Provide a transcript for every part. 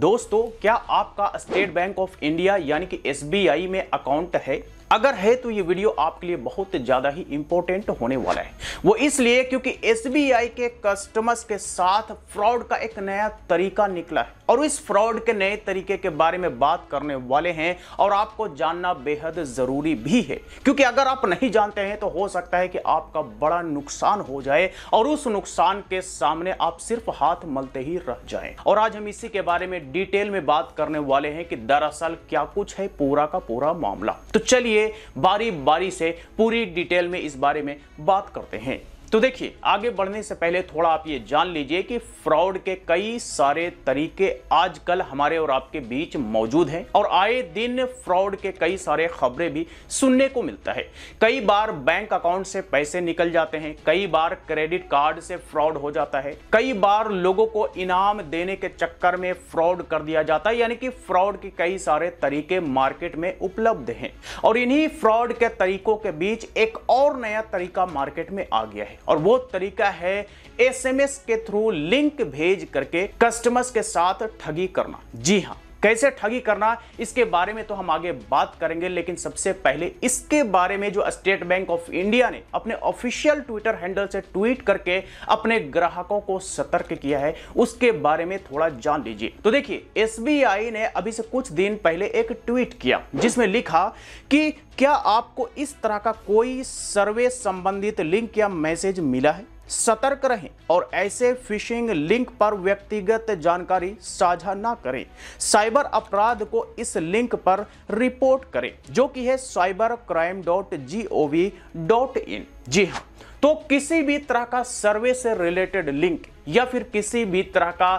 दोस्तों क्या आपका स्टेट बैंक ऑफ इंडिया यानी कि एस में अकाउंट है अगर है तो ये वीडियो आपके लिए बहुत ज़्यादा ही इंपॉर्टेंट होने वाला है वो इसलिए क्योंकि एस के कस्टमर्स के साथ फ्रॉड का एक नया तरीका निकला है और इस फ्रॉड के नए तरीके के बारे में बात करने वाले हैं और आपको जानना बेहद ज़रूरी भी है क्योंकि अगर आप नहीं जानते हैं तो हो सकता है कि आपका बड़ा नुकसान हो जाए और उस नुकसान के सामने आप सिर्फ हाथ मलते ही रह जाए और आज हम इसी के बारे में डिटेल में बात करने वाले हैं कि दरअसल क्या कुछ है पूरा का पूरा मामला तो चलिए चलिए बारी बारी से पूरी डिटेल में इस बारे में बात करते हैं तो देखिए आगे बढ़ने से पहले थोड़ा आप ये जान लीजिए कि फ्रॉड के कई सारे तरीके आजकल हमारे और आपके बीच मौजूद हैं और आए दिन फ्रॉड के कई सारे खबरें भी सुनने को मिलता है कई बार बैंक अकाउंट से पैसे निकल जाते हैं कई बार क्रेडिट कार्ड से फ्रॉड हो जाता है कई बार लोगों को इनाम देने के चक्कर में फ्रॉड कर दिया जाता है यानी कि फ्रॉड के कई सारे तरीके मार्केट में उपलब्ध हैं और इन्हीं फ्रॉड के तरीकों के बीच एक और नया तरीका मार्केट में आ गया है और वो तरीका है एसएमएस के थ्रू लिंक भेज करके कस्टमर्स के साथ ठगी करना जी हाँ कैसे ठगी करना इसके बारे में तो हम आगे बात करेंगे लेकिन सबसे पहले इसके बारे में जो स्टेट बैंक ऑफ इंडिया ने अपने ऑफिशियल ट्विटर हैंडल से ट्वीट करके अपने ग्राहकों को सतर्क किया है उसके बारे में थोड़ा जान लीजिए तो देखिए एसबीआई ने अभी से कुछ दिन पहले एक ट्वीट किया जिसमें लिखा कि क्या आपको इस तरह का कोई सर्वे संबंधित लिंक या मैसेज मिला है सतर्क रहें और ऐसे फिशिंग लिंक पर व्यक्तिगत जानकारी साझा ना करें साइबर अपराध को इस लिंक पर रिपोर्ट करें जो कि है cyber crime dot G O V dot in जी हाँ तो किसी भी तरह का सर्वे से रिलेटेड लिंक या फिर किसी भी तरह का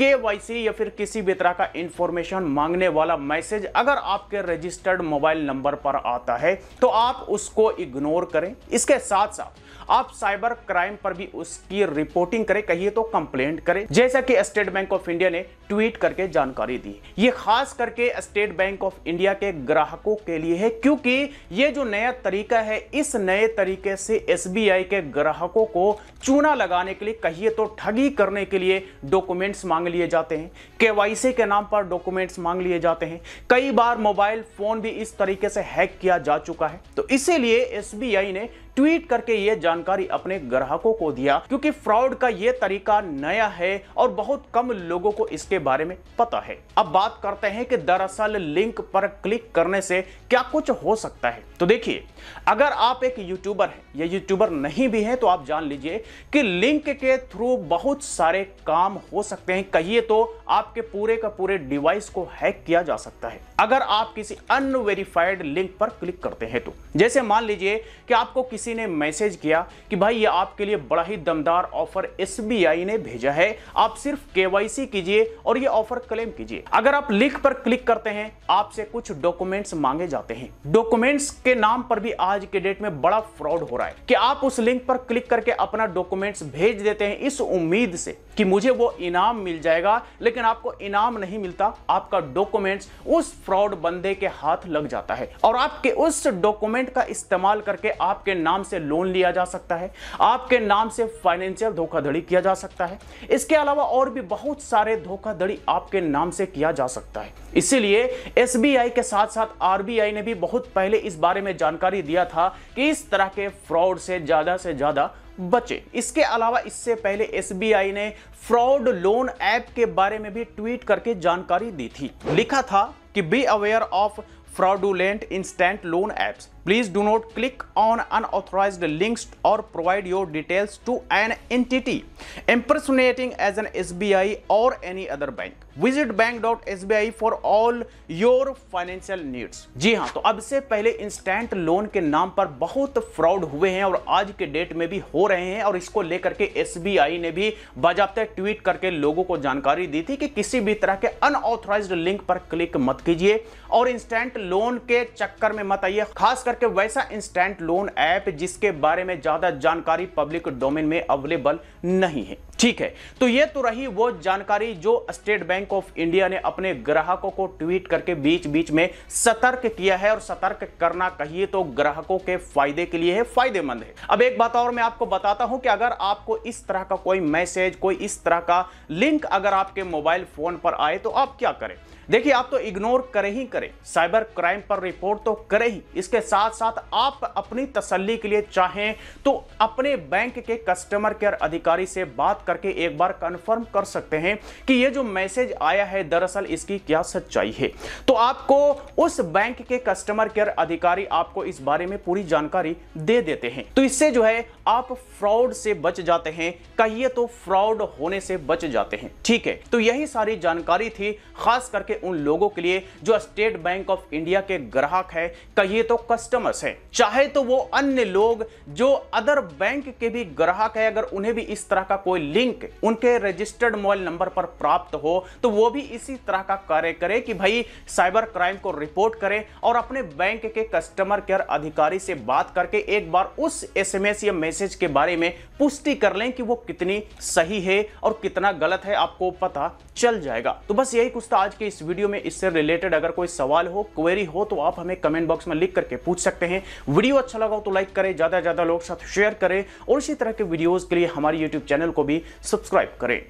के या फिर किसी भी तरह का इंफॉर्मेशन मांगने वाला मैसेज अगर आपके रजिस्टर्ड मोबाइल नंबर पर आता है तो आप उसको इग्नोर करें इसके साथ साथ आप साइबर क्राइम पर भी उसकी रिपोर्टिंग करें कहिए तो कंप्लेंट करें जैसा कि स्टेट बैंक ऑफ इंडिया ने ट्वीट करके जानकारी दी ये खास करके स्टेट बैंक ऑफ इंडिया के ग्राहकों के लिए है क्योंकि ये जो नया तरीका है इस नए तरीके से एस के ग्राहकों को चूना लगाने के लिए कहिए तो ठगी करने के लिए डॉक्यूमेंट्स मांगने मांग लिए जाते हैं केवाईसी के नाम पर डॉक्यूमेंट्स मांग लिए जाते हैं कई बार मोबाइल फोन भी इस तरीके से हैक किया जा चुका है तो इसीलिए एसबीआई ने ट्वीट करके ये जानकारी अपने ग्राहकों को दिया क्योंकि फ्रॉड का ये तरीका नया है और बहुत कम लोगों को इसके बारे में पता है अब बात करते हैं कि दरअसल लिंक पर क्लिक करने से क्या कुछ हो सकता है तो देखिए अगर आप एक यूट्यूबर हैं या यूट्यूबर नहीं भी हैं तो आप जान लीजिए कि लिंक के थ्रू बहुत सारे काम हो सकते हैं कहिए तो आपके पूरे का पूरे डिवाइस को हैक किया जा सकता है अगर आप किसी अनवेरीफाइड लिंक पर क्लिक करते हैं तो जैसे मान लीजिए कि आपको किसी किसी ने मैसेज किया कि भाई ये आपके लिए बड़ा ही दमदार ऑफर एसबीआई ने भेजा है आप सिर्फ केवाईसी कीजिए और ये ऑफर क्लेम कीजिए अगर आप लिंक पर क्लिक करते हैं आपसे कुछ डॉक्यूमेंट्स मांगे जाते हैं डॉक्यूमेंट्स के नाम पर भी आज के डेट में बड़ा फ्रॉड हो रहा है कि आप उस लिंक पर क्लिक करके अपना डॉक्यूमेंट्स भेज देते हैं इस उम्मीद से कि मुझे वो इनाम मिल जाएगा लेकिन आपको इनाम नहीं मिलता आपका डॉक्यूमेंट्स उस फ्रॉड बंदे के हाथ लग जाता है और आपके उस डॉक्यूमेंट का इस्तेमाल करके आपके नाम नाम से लोन लिया जा सकता है आपके नाम से फाइनेंशियल धोखाधड़ी किया जा सकता है इसके अलावा और भी बहुत सारे धोखाधड़ी आपके नाम से किया जा सकता है इसीलिए एस के साथ साथ आर ने भी बहुत पहले इस बारे में जानकारी दिया था कि इस तरह के फ्रॉड से ज्यादा से ज्यादा बचे इसके अलावा इससे पहले एसबीआई ने फ्रॉड लोन ऐप के बारे में भी ट्वीट करके जानकारी दी थी लिखा था कि be aware of fraudulent instant loan apps. Please do not click on unauthorized links or provide your details to an entity impersonating as an SBI or any other bank. Visit bank dot S B I for all your financial needs जी हाँ तो अब से पहले instant loan के नाम पर बहुत फ्रॉड हुए हैं और आज के डेट में भी हो रहे हैं और इसको लेकर के एस बी आई ने भी बाजाबते ट्वीट करके लोगों को जानकारी दी थी कि किसी भी तरह के अनऑथोराइज लिंक पर क्लिक मत कीजिए और इंस्टेंट लोन के चक्कर में मत आइए खास करके वैसा इंस्टेंट लोन ऐप जिसके बारे में ज्यादा जानकारी पब्लिक डोमेन में अवेलेबल नहीं है ठीक है तो ये तो रही वो जानकारी जो स्टेट बैंक ऑफ इंडिया ने अपने ग्राहकों को ट्वीट करके बीच बीच में सतर्क किया है और सतर्क करना कहिए तो ग्राहकों के फायदे के लिए है फायदेमंद है अब एक बात और मैं आपको बताता हूं कि अगर आपको इस तरह का कोई मैसेज कोई इस तरह का लिंक अगर आपके मोबाइल फोन पर आए तो आप क्या करें देखिए आप तो इग्नोर करें ही करें साइबर क्राइम पर रिपोर्ट तो करें ही इसके साथ साथ आप अपनी तसल्ली के लिए चाहें तो अपने बैंक के कस्टमर केयर अधिकारी से बात करके एक बार कंफर्म कर सकते हैं कि ये जो मैसेज आया है दरअसल इसकी क्या सच्चाई है तो आपको उस बैंक के कस्टमर केयर अधिकारी आपको इस बारे में पूरी जानकारी दे देते हैं तो इससे जो है आप फ्रॉड से बच जाते हैं कहिए तो फ्रॉड होने से बच जाते हैं ठीक है तो यही सारी जानकारी थी खास करके उन लोगों के लिए जो स्टेट बैंक ऑफ इंडिया के ग्राहक है कहिए तो कस्टमर्स है चाहे तो वो अन्य लोग जो अदर बैंक के भी ग्राहक है अगर उन्हें भी इस तरह का कोई लिंक उनके रजिस्टर्ड मोबाइल नंबर पर प्राप्त हो तो वो भी इसी तरह का कार्य करे कि भाई साइबर क्राइम को रिपोर्ट करें और अपने बैंक के कस्टमर केयर अधिकारी से बात करके एक बार उस एसएमएस या मैसेज के बारे में पुष्टि कर लें कि वो कितनी सही है और कितना गलत है आपको पता चल जाएगा तो बस यही कुछ था आज के इस वीडियो में इससे रिलेटेड अगर कोई सवाल हो क्वेरी हो तो आप हमें कमेंट बॉक्स में लिख करके पूछ सकते हैं वीडियो अच्छा लगा हो तो लाइक करें ज्यादा ज्यादा लोग साथ शेयर करें और इसी तरह के वीडियोज के लिए हमारे यूट्यूब चैनल को भी सब्सक्राइब करें